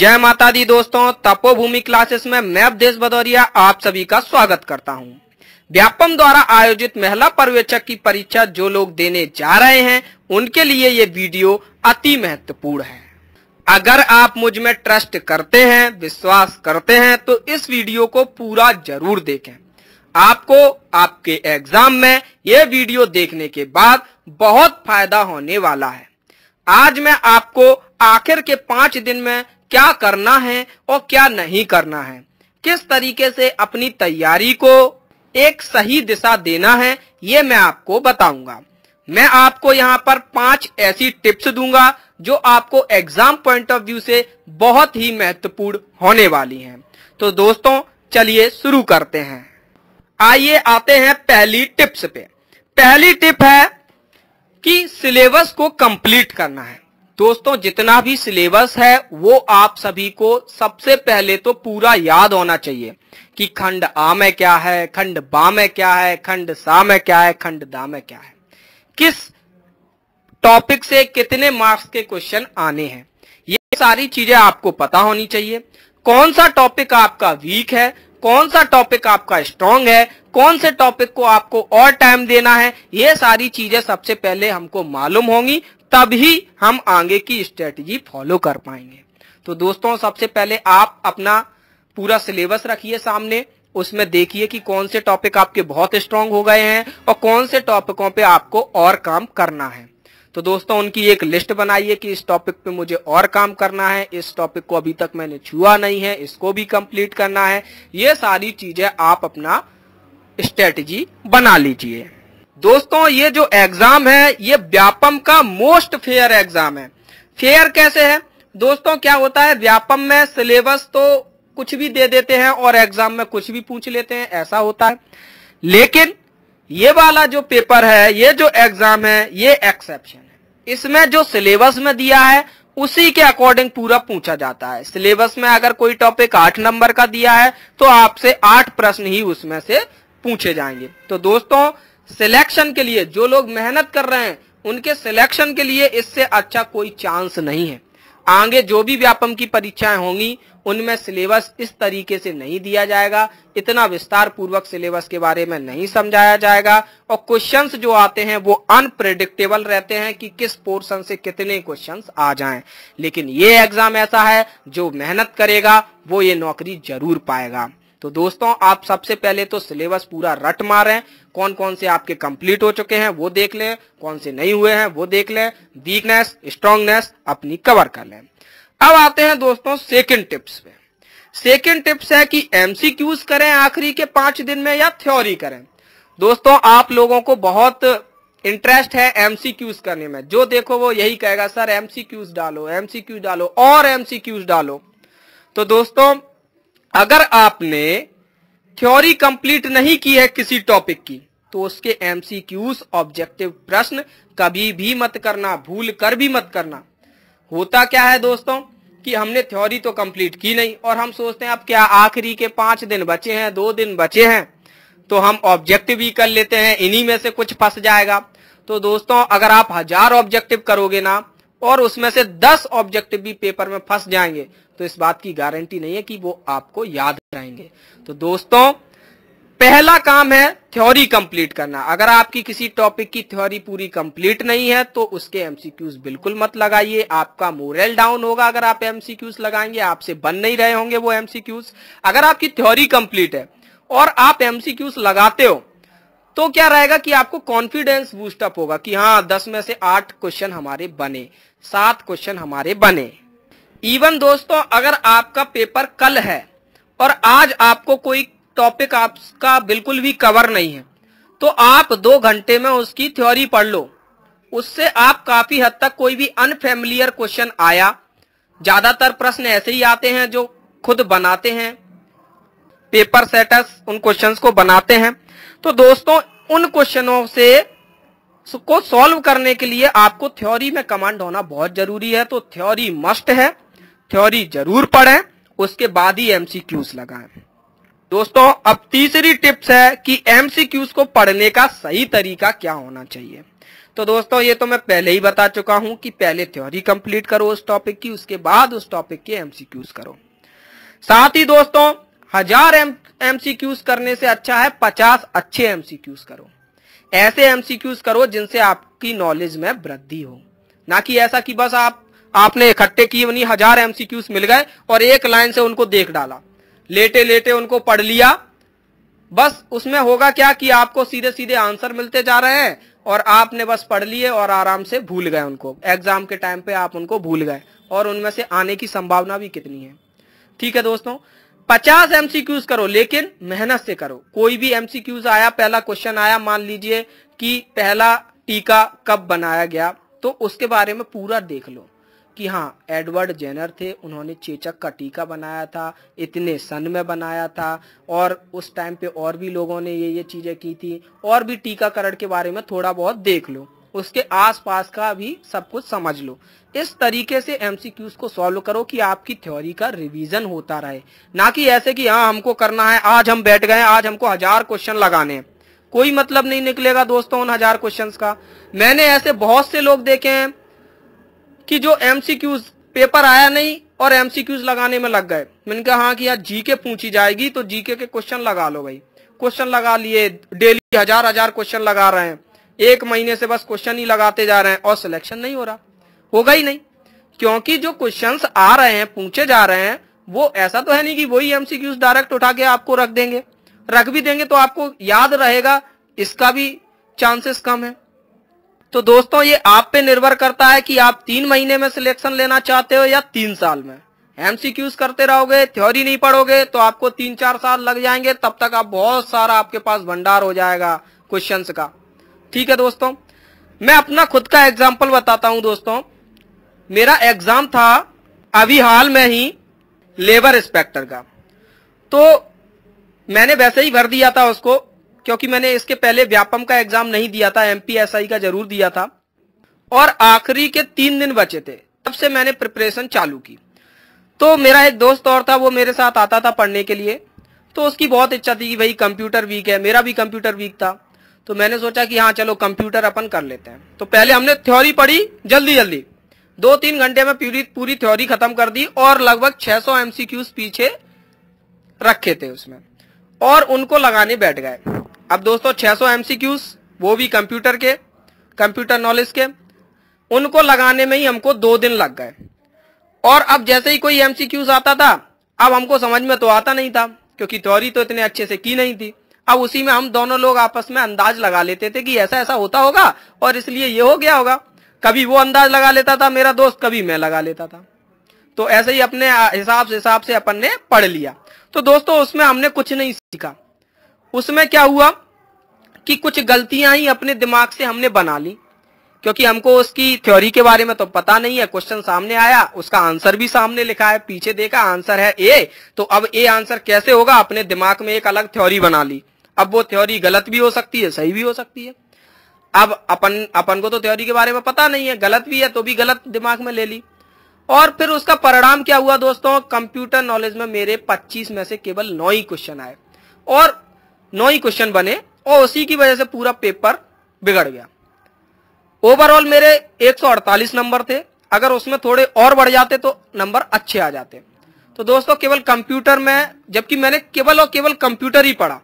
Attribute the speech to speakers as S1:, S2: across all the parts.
S1: जय माता दी दोस्तों तपोभूमि क्लासेस में मैं देश भदौरिया आप सभी का स्वागत करता हूं। व्यापम द्वारा आयोजित महिला पर्यवेक्षक की परीक्षा जो लोग देने जा रहे हैं उनके लिए ये वीडियो अति महत्वपूर्ण है अगर आप मुझ में ट्रस्ट करते हैं विश्वास करते हैं तो इस वीडियो को पूरा जरूर देखें आपको आपके एग्जाम में ये वीडियो देखने के बाद बहुत फायदा होने वाला है आज मैं आपको आखिर के पांच दिन में क्या करना है और क्या नहीं करना है किस तरीके से अपनी तैयारी को एक सही दिशा देना है ये मैं आपको बताऊंगा मैं आपको यहाँ पर पांच ऐसी टिप्स दूंगा जो आपको एग्जाम पॉइंट ऑफ व्यू से बहुत ही महत्वपूर्ण होने वाली हैं। तो दोस्तों चलिए शुरू करते हैं आइए आते हैं पहली टिप्स पे पहली टिप है कि सिलेबस को कंप्लीट करना है दोस्तों जितना भी सिलेबस है वो आप सभी को सबसे पहले तो पूरा याद होना चाहिए कि खंड आ में क्या है खंड बा में क्या है खंड सा में क्या है खंड दा में क्या है किस टॉपिक से कितने मार्क्स के क्वेश्चन आने हैं ये सारी चीजें आपको पता होनी चाहिए कौन सा टॉपिक आपका वीक है कौन सा टॉपिक आपका स्ट्रांग है कौन से टॉपिक को आपको और टाइम देना है ये सारी चीजें सबसे पहले हमको मालूम होंगी तभी हम आगे की स्ट्रेटजी फॉलो कर पाएंगे तो दोस्तों सबसे पहले आप अपना पूरा सिलेबस रखिए सामने उसमें देखिए कि कौन से टॉपिक आपके बहुत स्ट्रांग हो गए हैं और कौन से टॉपिकों पे आपको और काम करना है तो दोस्तों उनकी एक लिस्ट बनाइए कि इस टॉपिक पे मुझे और काम करना है इस टॉपिक को अभी तक मैंने छुआ नहीं है इसको भी कंप्लीट करना है ये सारी चीजें आप अपना स्ट्रेटजी बना लीजिए दोस्तों ये जो एग्जाम है ये व्यापम का मोस्ट फेयर एग्जाम है फेयर कैसे है दोस्तों क्या होता है व्यापम में सिलेबस तो कुछ भी दे देते हैं और एग्जाम में कुछ भी पूछ लेते हैं ऐसा होता है लेकिन ये वाला जो पेपर है ये जो एग्जाम है ये एक्सेप्शन है इसमें जो सिलेबस में दिया है उसी के अकॉर्डिंग पूरा पूछा जाता है सिलेबस में अगर कोई टॉपिक आठ नंबर का दिया है तो आपसे आठ प्रश्न ही उसमें से पूछे जाएंगे तो दोस्तों सिलेक्शन के लिए जो लोग मेहनत कर रहे हैं उनके सिलेक्शन के लिए इससे अच्छा कोई चांस नहीं है आगे जो भी व्यापम की परीक्षाएं होंगी उनमें सिलेबस इस तरीके से नहीं दिया जाएगा इतना विस्तार पूर्वक सिलेबस के बारे में नहीं समझाया जाएगा और क्वेश्चंस जो आते हैं वो अनप्रेडिक्टेबल रहते हैं कि किस पोर्शन से कितने क्वेश्चंस आ जाएं लेकिन ये एग्जाम ऐसा है जो मेहनत करेगा वो ये नौकरी जरूर पाएगा तो दोस्तों आप सबसे पहले तो सिलेबस पूरा रट मारें कौन कौन से आपके कंप्लीट हो चुके हैं वो देख लें कौन से नहीं हुए हैं वो देख लें वीकनेस स्ट्रांगनेस अपनी कवर कर लें अब आते हैं दोस्तों सेकेंड टिप्स पे सेकेंड टिप्स है कि एमसीक्यूज करें आखिरी के पांच दिन में या थ्योरी करें दोस्तों आप लोगों को बहुत इंटरेस्ट है एमसीक्यूज करने में जो देखो वो यही कहेगा सर एमसीक्यूज डालो एमसीक्यूज डालो और एमसीक्यूज डालो तो दोस्तों अगर आपने थ्योरी कंप्लीट नहीं की है किसी टॉपिक की तो उसके एमसीक्यूज ऑब्जेक्टिव प्रश्न कभी भी मत करना भूल कर भी मत करना होता क्या है दोस्तों कि हमने थ्योरी तो कंप्लीट की नहीं और हम सोचते हैं अब क्या आखिरी के पांच दिन बचे हैं दो दिन बचे हैं तो हम ऑब्जेक्टिव ही कर लेते हैं इन्हीं में से कुछ फंस जाएगा तो दोस्तों अगर आप हजार ऑब्जेक्टिव करोगे ना और उसमें से दस ऑब्जेक्टिव भी पेपर में फंस जाएंगे तो इस बात की गारंटी नहीं है कि वो आपको याद रहेंगे तो दोस्तों पहला काम है थ्योरी कंप्लीट करना अगर आपकी किसी टॉपिक की थ्योरी पूरी कंप्लीट नहीं है तो उसके एमसीक्यूज बिल्कुल मत लगाइए आपका मोरल डाउन होगा अगर आप एमसीक्यूज लगाएंगे आपसे बन नहीं रहे होंगे वो एमसीक्यूज अगर आपकी थ्योरी कंप्लीट है और आप एमसीक्यूज लगाते हो तो क्या रहेगा कि आपको कॉन्फिडेंस बूस्टअप होगा कि हाँ दस में से आठ क्वेश्चन हमारे बने सात क्वेश्चन हमारे बने इवन दोस्तों अगर आपका पेपर कल है और आज आपको कोई टॉपिक आपका बिल्कुल भी कवर नहीं है तो आप दो घंटे में उसकी थ्योरी पढ़ लो उससे आप काफी हद तक कोई भी अनफेमिलियर क्वेश्चन आया ज्यादातर प्रश्न ऐसे ही आते हैं जो खुद बनाते हैं पेपर सेटस उन क्वेश्चंस को बनाते हैं तो दोस्तों उन क्वेश्चनों से को सॉल्व करने के लिए आपको थ्योरी में कमांड होना बहुत जरूरी है तो थ्योरी मस्ट है थ्योरी जरूर पढ़ें उसके बाद ही एमसीक्यूज लगाएं दोस्तों अब तीसरी टिप्स है कि एमसीक्यूज को पढ़ने का सही तरीका क्या होना चाहिए तो दोस्तों ये तो मैं पहले ही बता चुका हूं कि पहले थ्योरी कंप्लीट करो उस टॉपिक की उसके बाद उस टॉपिक के एमसीक्यूज करो साथ ही दोस्तों हजार एमसीक्यूज करने से अच्छा है पचास अच्छे एमसीक्यूज करो ऐसे एमसीक्यूज करो जिनसे आपकी नॉलेज में वृद्धि हो ना कि ऐसा कि बस आप आपने इकट्ठे किए नहीं हजार एमसीक्यूज मिल गए और एक लाइन से उनको देख डाला लेटे लेटे उनको पढ़ लिया बस उसमें होगा क्या कि आपको सीधे सीधे आंसर मिलते जा रहे हैं और आपने बस पढ़ लिए और आराम से भूल गए उनको एग्जाम के टाइम पे आप उनको भूल गए और उनमें से आने की संभावना भी कितनी है ठीक है दोस्तों पचास एमसीक्यूज करो लेकिन मेहनत से करो कोई भी एमसीक्यूज आया पहला क्वेश्चन आया मान लीजिए कि पहला टीका कब बनाया गया तो उसके बारे में पूरा देख लो कि हाँ एडवर्ड जेनर थे उन्होंने चेचक का टीका बनाया था इतने सन में बनाया था और उस टाइम पे और भी लोगों ने ये ये चीज़ें की थी और भी टीकाकरण के बारे में थोड़ा बहुत देख लो उसके आसपास का भी सब कुछ समझ लो इस तरीके से एमसीक्यूज को सॉल्व करो कि आपकी थ्योरी का रिवीजन होता रहे ना कि ऐसे कि हाँ हमको करना है आज हम बैठ गए आज हमको हजार क्वेश्चन लगाने कोई मतलब नहीं निकलेगा दोस्तों उन हजार क्वेश्चंस का मैंने ऐसे बहुत से लोग देखे हैं कि जो एमसीक्यूज पेपर आया नहीं और एमसीक्यूज लगाने में लग गए मैंने कहा हाँ कि यार जीके पूछी जाएगी तो जीके के क्वेश्चन लगा लो भाई क्वेश्चन लगा लिए डेली हजार हजार क्वेश्चन लगा रहे हैं एक महीने से बस क्वेश्चन ही लगाते जा रहे हैं और सिलेक्शन नहीं हो रहा होगा ही नहीं क्योंकि जो क्वेश्चन आ रहे हैं पूछे जा रहे हैं वो ऐसा तो है नहीं कि वही एमसीक्यूज डायरेक्ट उठा के आपको रख देंगे रख भी देंगे तो आपको याद रहेगा इसका भी चांसेस कम है तो दोस्तों ये आप पे निर्भर करता है कि आप तीन महीने में सिलेक्शन लेना चाहते हो या तीन साल में एमसीक्यूज करते रहोगे थ्योरी नहीं पढ़ोगे तो आपको तीन चार साल लग जाएंगे तब तक आप बहुत सारा आपके पास भंडार हो जाएगा क्वेश्चंस का ठीक है दोस्तों मैं अपना खुद का एग्जाम्पल बताता हूं दोस्तों मेरा एग्जाम था अभी हाल में ही लेबर इंस्पेक्टर का तो मैंने वैसे ही भर दिया था उसको क्योंकि मैंने इसके पहले व्यापम का एग्जाम नहीं दिया था एमपीएसआई का जरूर दिया था और आखिरी के तीन दिन बचे थे तब से मैंने प्रिपरेशन चालू की तो मेरा एक दोस्त और था वो मेरे साथ आता था पढ़ने के लिए तो उसकी बहुत इच्छा थी कि भाई कंप्यूटर वीक है मेरा भी कंप्यूटर वीक था तो मैंने सोचा कि हाँ चलो कंप्यूटर अपन कर लेते हैं तो पहले हमने थ्योरी पढ़ी जल्दी जल्दी दो तीन घंटे में पूरी पूरी थ्योरी खत्म कर दी और लगभग 600 सौ पीछे रखे थे उसमें और उनको लगाने बैठ गए अब दोस्तों 600 सौ वो भी कंप्यूटर के कंप्यूटर नॉलेज के उनको लगाने में ही हमको दो दिन लग गए और अब जैसे ही कोई एम आता था अब हमको समझ में तो आता नहीं था क्योंकि थ्योरी तो इतने अच्छे से की नहीं थी अब उसी में हम दोनों लोग आपस में अंदाज लगा लेते थे कि ऐसा ऐसा होता होगा और इसलिए ये हो गया होगा कभी वो अंदाज लगा लेता था मेरा दोस्त कभी मैं लगा लेता था तो ऐसे ही अपने हिसाब से हिसाब से अपन ने पढ़ लिया तो दोस्तों उसमें हमने कुछ नहीं सीखा उसमें क्या हुआ कि कुछ गलतियां ही अपने दिमाग से हमने बना ली क्योंकि हमको उसकी थ्योरी के बारे में तो पता नहीं है क्वेश्चन सामने आया उसका आंसर भी सामने लिखा है पीछे देखा आंसर है ए तो अब ए आंसर कैसे होगा अपने दिमाग में एक अलग थ्योरी बना ली अब वो थ्योरी गलत भी हो सकती है सही भी हो सकती है अब अपन अपन को तो थ्योरी के बारे में पता नहीं है गलत भी है तो भी गलत दिमाग में ले ली और फिर उसका परिणाम क्या हुआ दोस्तों कंप्यूटर नॉलेज में मेरे 25 में से केवल नौ ही क्वेश्चन आए और नौ ही क्वेश्चन बने और उसी की वजह से पूरा पेपर बिगड़ गया ओवरऑल मेरे 148 नंबर थे अगर उसमें थोड़े और बढ़ जाते तो नंबर अच्छे आ जाते तो दोस्तों केवल कंप्यूटर में जबकि मैंने केवल और केवल कंप्यूटर ही पढ़ा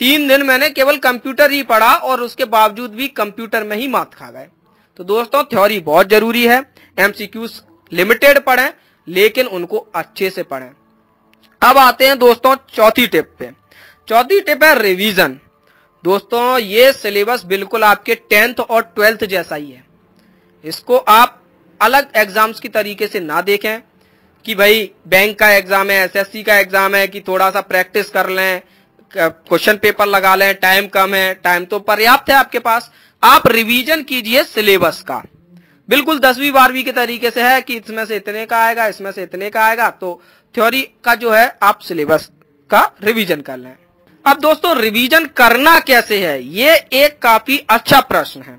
S1: तीन दिन मैंने केवल कंप्यूटर ही पढ़ा और उसके बावजूद भी कंप्यूटर में ही मात खा गए तो दोस्तों थ्योरी बहुत जरूरी है एमसीक्यूज लिमिटेड पढ़ें लेकिन उनको अच्छे से पढ़ें अब आते हैं दोस्तों चौथी टिप पे चौथी टिप है रिवीजन दोस्तों ये सिलेबस बिल्कुल आपके टेंथ और ट्वेल्थ जैसा ही है इसको आप अलग एग्जाम्स की तरीके से ना देखें कि भाई बैंक का एग्जाम है एसएससी का एग्जाम है कि थोड़ा सा प्रैक्टिस कर लें क्वेश्चन पेपर लगा लें टाइम कम है टाइम तो पर्याप्त है आपके पास आप रिवीजन कीजिए सिलेबस का बिल्कुल दसवीं बारहवीं के तरीके से है कि इसमें से इतने का आएगा इसमें से इतने का आएगा तो थ्योरी का जो है आप सिलेबस का रिवीजन कर लें अब दोस्तों रिवीजन करना कैसे है ये एक काफी अच्छा प्रश्न है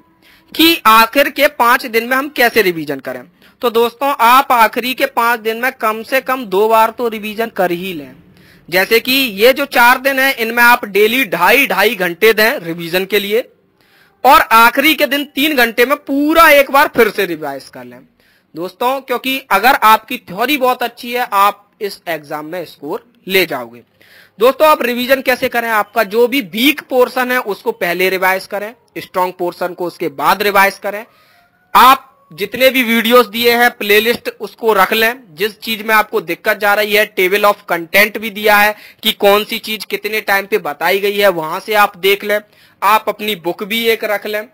S1: कि आखिर के पांच दिन में हम कैसे रिवीजन करें तो दोस्तों आप आखिरी के पांच दिन में कम से कम दो बार तो रिवीजन कर ही लें जैसे कि ये जो चार दिन है इनमें आप डेली ढाई ढाई घंटे दें रिवीजन के लिए और आखिरी के दिन तीन घंटे में पूरा एक बार फिर से रिवाइज कर लें दोस्तों क्योंकि अगर आपकी थ्योरी बहुत अच्छी है आप इस एग्जाम में स्कोर ले जाओगे दोस्तों आप रिवीजन कैसे करें आपका जो भी वीक पोर्शन है उसको पहले रिवाइज करें स्ट्रॉन्ग पोर्शन को उसके बाद रिवाइज करें आप जितने भी वीडियोस दिए हैं प्लेलिस्ट उसको रख लें जिस चीज में आपको दिक्कत जा रही है टेबल ऑफ कंटेंट भी दिया है कि कौन सी चीज कितने टाइम पे बताई गई है वहां से आप देख लें आप अपनी बुक भी एक रख लें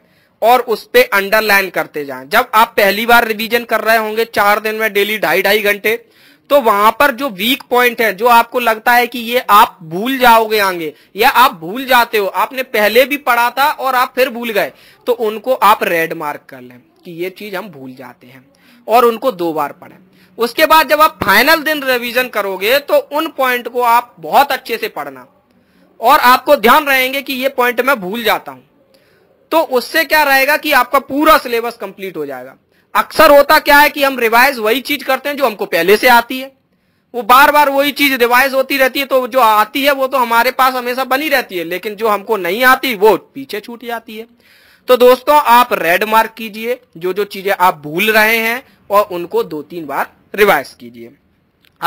S1: और उस पर अंडरलाइन करते जाएं जब आप पहली बार रिवीजन कर रहे होंगे चार दिन में डेली ढाई ढाई घंटे तो वहां पर जो वीक पॉइंट है जो आपको लगता है कि ये आप भूल जाओगे आगे या आप भूल जाते हो आपने पहले भी पढ़ा था और आप फिर भूल गए तो उनको आप रेड मार्क कर लें कि ये चीज हम भूल जाते हैं और उनको दो बार पढ़ें उसके बाद जब आप फाइनल दिन रिवीजन करोगे तो उन पॉइंट को आप बहुत अच्छे से पढ़ना और आपको ध्यान रहेंगे कि ये पॉइंट मैं भूल जाता हूं तो उससे क्या रहेगा कि आपका पूरा सिलेबस कंप्लीट हो जाएगा अक्सर होता क्या है कि हम रिवाइज वही चीज करते हैं जो हमको पहले से आती है वो बार बार वही चीज रिवाइज होती रहती है तो जो आती है वो तो हमारे पास हमेशा बनी रहती है लेकिन जो हमको नहीं आती वो पीछे छूट जाती है तो दोस्तों आप रेड मार्क कीजिए जो जो चीजें आप भूल रहे हैं और उनको दो तीन बार रिवाइज कीजिए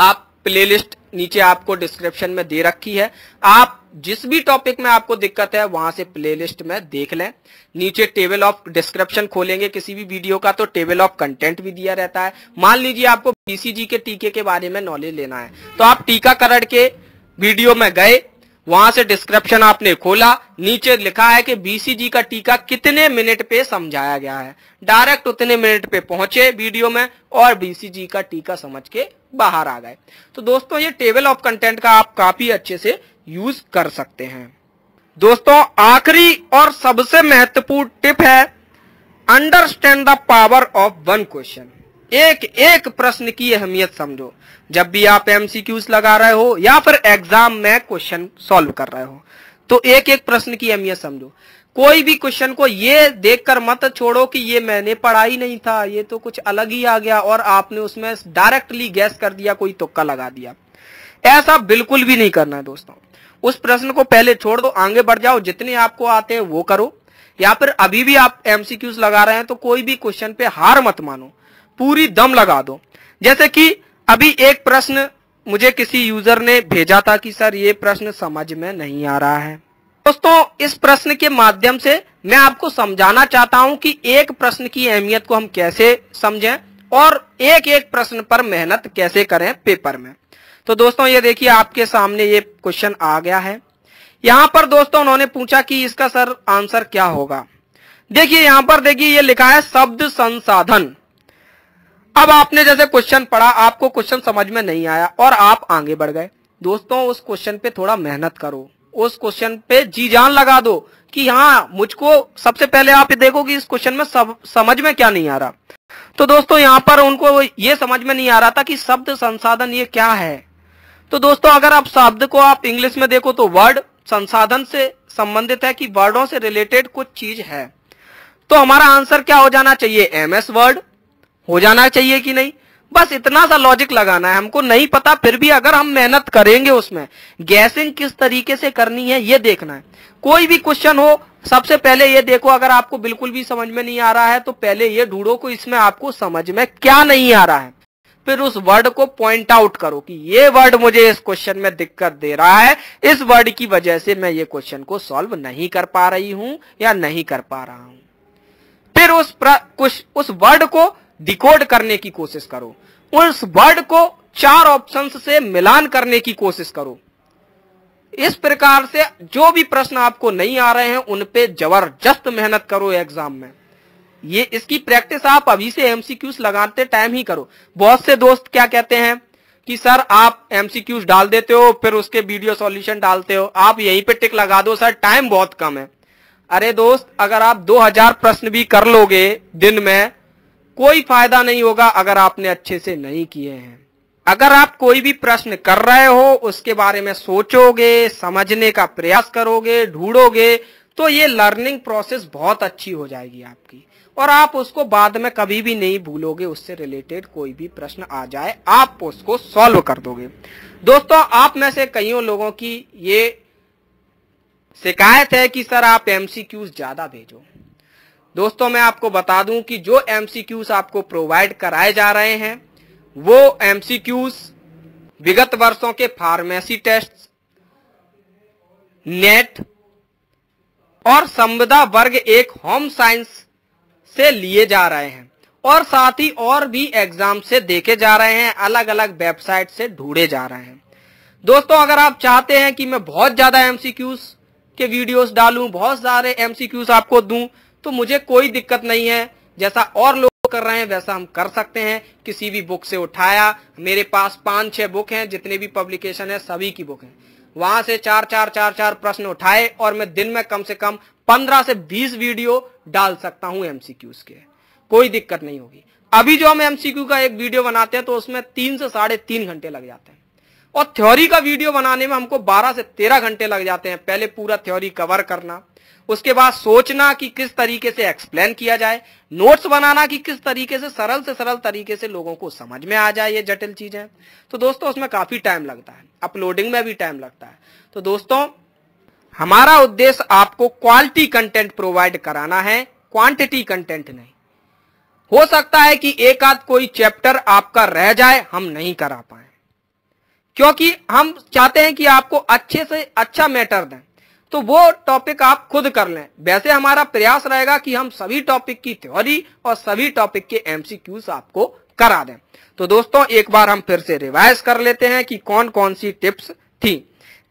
S1: आप प्लेलिस्ट नीचे आपको डिस्क्रिप्शन में दे रखी है आप जिस भी टॉपिक में आपको दिक्कत है वहां से प्लेलिस्ट में देख लें नीचे टेबल ऑफ डिस्क्रिप्शन खोलेंगे किसी भी वीडियो का तो टेबल ऑफ कंटेंट भी दिया रहता है मान लीजिए आपको बीसीजी के टीके के बारे में नॉलेज लेना है तो आप टीकाकरण के वीडियो में गए वहां से डिस्क्रिप्शन आपने खोला नीचे लिखा है कि बीसीजी का टीका कितने मिनट पे समझाया गया है डायरेक्ट उतने मिनट पे पहुंचे वीडियो में और बीसीजी का टीका समझ के बाहर आ गए तो दोस्तों ये टेबल ऑफ कंटेंट का आप काफी अच्छे से यूज कर सकते हैं दोस्तों आखिरी और सबसे महत्वपूर्ण टिप है understand the power of one question एक एक प्रश्न की अहमियत समझो जब भी आप एमसीक्यूज लगा रहे हो या फिर एग्जाम में क्वेश्चन सॉल्व कर रहे हो तो एक एक प्रश्न की अहमियत समझो कोई भी क्वेश्चन को ये देखकर मत छोड़ो कि ये मैंने पढ़ा ही नहीं था ये तो कुछ अलग ही आ गया और आपने उसमें डायरेक्टली गैस कर दिया कोई तुक्का लगा दिया ऐसा बिल्कुल भी नहीं करना है दोस्तों उस प्रश्न को पहले छोड़ दो आगे बढ़ जाओ जितने आपको आते हैं वो करो या फिर अभी भी आप एमसीक्यूज लगा रहे हैं तो कोई भी क्वेश्चन पे हार मत मानो पूरी दम लगा दो जैसे कि अभी एक प्रश्न मुझे किसी यूजर ने भेजा था कि सर ये प्रश्न समझ में नहीं आ रहा है दोस्तों इस प्रश्न के माध्यम से मैं आपको समझाना चाहता हूं कि एक प्रश्न की अहमियत को हम कैसे समझें और एक एक प्रश्न पर मेहनत कैसे करें पेपर में तो दोस्तों ये देखिए आपके सामने ये क्वेश्चन आ गया है यहाँ पर दोस्तों उन्होंने पूछा कि इसका सर आंसर क्या होगा देखिए यहां पर देखिए ये लिखा है शब्द संसाधन अब आपने जैसे क्वेश्चन पढ़ा आपको क्वेश्चन समझ में नहीं आया और आप आगे बढ़ गए दोस्तों उस क्वेश्चन पे थोड़ा मेहनत करो उस क्वेश्चन पे जी जान लगा दो कि हाँ मुझको सबसे पहले आप देखो कि इस क्वेश्चन में सब समझ में क्या नहीं आ रहा तो दोस्तों यहाँ पर उनको ये समझ में नहीं आ रहा था कि शब्द संसाधन ये क्या है तो दोस्तों अगर आप शब्द को आप इंग्लिश में देखो तो वर्ड संसाधन से संबंधित है कि वर्डों से रिलेटेड कुछ चीज है तो हमारा आंसर क्या हो जाना चाहिए एम एस वर्ड हो जाना चाहिए कि नहीं बस इतना सा लॉजिक लगाना है हमको नहीं पता फिर भी अगर हम मेहनत करेंगे उसमें गैसिंग किस तरीके से करनी है ये देखना है कोई भी क्वेश्चन हो सबसे पहले ये देखो अगर आपको बिल्कुल भी समझ में नहीं आ रहा है तो पहले ये ढूंढो को इसमें आपको समझ में क्या नहीं आ रहा है फिर उस वर्ड को पॉइंट आउट करो कि ये वर्ड मुझे इस क्वेश्चन में दिक्कत दे रहा है इस वर्ड की वजह से मैं ये क्वेश्चन को सॉल्व नहीं कर पा रही हूं या नहीं कर पा रहा हूं फिर उस कुछ उस वर्ड को डिकोड करने की कोशिश करो उस वर्ड को चार ऑप्शंस से मिलान करने की कोशिश करो इस प्रकार से जो भी प्रश्न आपको नहीं आ रहे हैं उनपे जबरदस्त मेहनत करो एग्जाम में ये इसकी प्रैक्टिस आप अभी से एमसीक्यूज लगाते टाइम ही करो बहुत से दोस्त क्या कहते हैं कि सर आप एमसीक्यूज डाल देते हो फिर उसके वीडियो सॉल्यूशन डालते हो आप यहीं पे टिक लगा दो सर टाइम बहुत कम है अरे दोस्त अगर आप 2000 प्रश्न भी कर लोगे दिन में कोई फायदा नहीं होगा अगर आपने अच्छे से नहीं किए हैं अगर आप कोई भी प्रश्न कर रहे हो उसके बारे में सोचोगे समझने का प्रयास करोगे ढूंढोगे तो ये लर्निंग प्रोसेस बहुत अच्छी हो जाएगी आपकी और आप उसको बाद में कभी भी नहीं भूलोगे उससे रिलेटेड कोई भी प्रश्न आ जाए आप उसको सॉल्व कर दोगे दोस्तों आप में से कईयों लोगों की ये शिकायत है कि सर आप एमसीक्यूज ज्यादा भेजो दोस्तों मैं आपको बता दूं कि जो एमसीक्यूज आपको प्रोवाइड कराए जा रहे हैं वो एमसीक्यूज विगत वर्षों के फार्मेसी टेस्ट नेट और संविदा वर्ग एक होम साइंस से लिए जा रहे हैं और साथ ही और भी एग्जाम से देखे जा रहे हैं अलग अलग वेबसाइट से ढूंढे जा रहे हैं दोस्तों अगर आप चाहते हैं कि मैं बहुत ज्यादा एमसीक्यूज के वीडियोस डालूं बहुत सारे एमसीक्यूज आपको दूं तो मुझे कोई दिक्कत नहीं है जैसा और लोग कर रहे हैं वैसा हम कर सकते हैं किसी भी बुक से उठाया मेरे पास पांच छह बुक हैं जितने भी पब्लिकेशन है सभी की बुक है वहां से चार चार चार चार प्रश्न उठाए और मैं दिन में कम से कम पंद्रह से बीस वीडियो डाल सकता हूं एमसीक्यूज के कोई दिक्कत नहीं होगी अभी जो हम एमसीक्यू का एक वीडियो बनाते हैं तो उसमें तीन से साढ़े तीन घंटे लग जाते हैं और थ्योरी का वीडियो बनाने में हमको 12 से 13 घंटे लग जाते हैं पहले पूरा थ्योरी कवर करना उसके बाद सोचना कि किस तरीके से एक्सप्लेन किया जाए नोट्स बनाना कि किस तरीके से सरल से सरल तरीके से लोगों को समझ में आ जाए ये जटिल चीजें तो दोस्तों उसमें काफी टाइम लगता है अपलोडिंग में भी टाइम लगता है तो दोस्तों हमारा उद्देश्य आपको क्वालिटी कंटेंट प्रोवाइड कराना है क्वांटिटी कंटेंट नहीं हो सकता है कि एक आध कोई चैप्टर आपका रह जाए हम नहीं करा पाए क्योंकि हम चाहते हैं कि आपको अच्छे से अच्छा मैटर दें तो वो टॉपिक आप खुद कर लें वैसे हमारा प्रयास रहेगा कि हम सभी टॉपिक की थ्योरी और सभी टॉपिक के एमसीक्यूज आपको करा दें तो दोस्तों एक बार हम फिर से रिवाइज कर लेते हैं कि कौन कौन सी टिप्स थी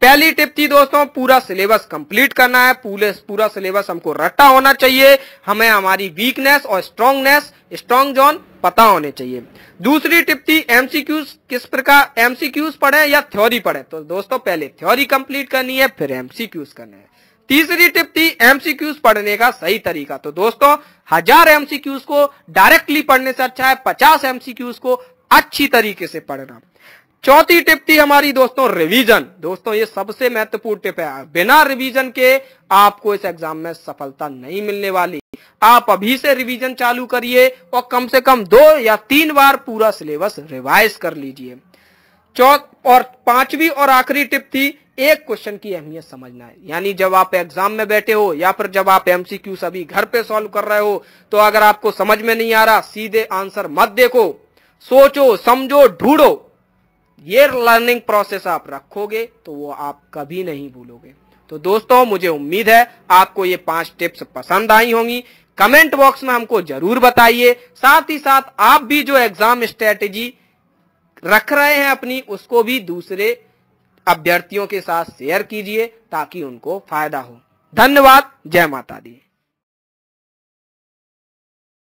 S1: पहली टिप थी दोस्तों पूरा सिलेबस कंप्लीट करना है पूरे पूरा सिलेबस हमको रट्टा होना चाहिए हमें हमारी वीकनेस और स्ट्रांगनेस स्ट्रांग जोन पता होने चाहिए दूसरी टिप थी एमसीक्यूज किस प्रकार एमसीक्यूज पढ़े या थ्योरी पढ़े तो दोस्तों पहले थ्योरी कंप्लीट करनी है फिर एमसीक्यूज करने है तीसरी टिप थी एमसीक्यूज पढ़ने का सही तरीका तो दोस्तों हजार एमसीक्यूज को डायरेक्टली पढ़ने से अच्छा है पचास एमसीक्यूज को अच्छी तरीके से पढ़ना चौथी टिप थी हमारी दोस्तों रिवीजन दोस्तों ये सबसे महत्वपूर्ण टिप है बिना रिवीजन के आपको इस एग्जाम में सफलता नहीं मिलने वाली आप अभी से रिवीजन चालू करिए और कम से कम दो या तीन बार पूरा सिलेबस रिवाइज कर लीजिए चौथ और पांचवी और आखिरी टिप थी एक क्वेश्चन की अहमियत समझना है यानी जब आप एग्जाम में बैठे हो या फिर जब आप एमसीक्यू सभी घर पे सॉल्व कर रहे हो तो अगर आपको समझ में नहीं आ रहा सीधे आंसर मत देखो सोचो समझो ढूंढो ये लर्निंग प्रोसेस आप रखोगे तो वो आप कभी नहीं भूलोगे तो दोस्तों मुझे उम्मीद है आपको ये पांच टिप्स पसंद आई होंगी कमेंट बॉक्स में हमको जरूर बताइए साथ ही साथ आप भी जो एग्जाम स्ट्रेटेजी रख रहे हैं अपनी उसको भी दूसरे अभ्यर्थियों के साथ शेयर कीजिए ताकि उनको फायदा हो धन्यवाद जय माता दी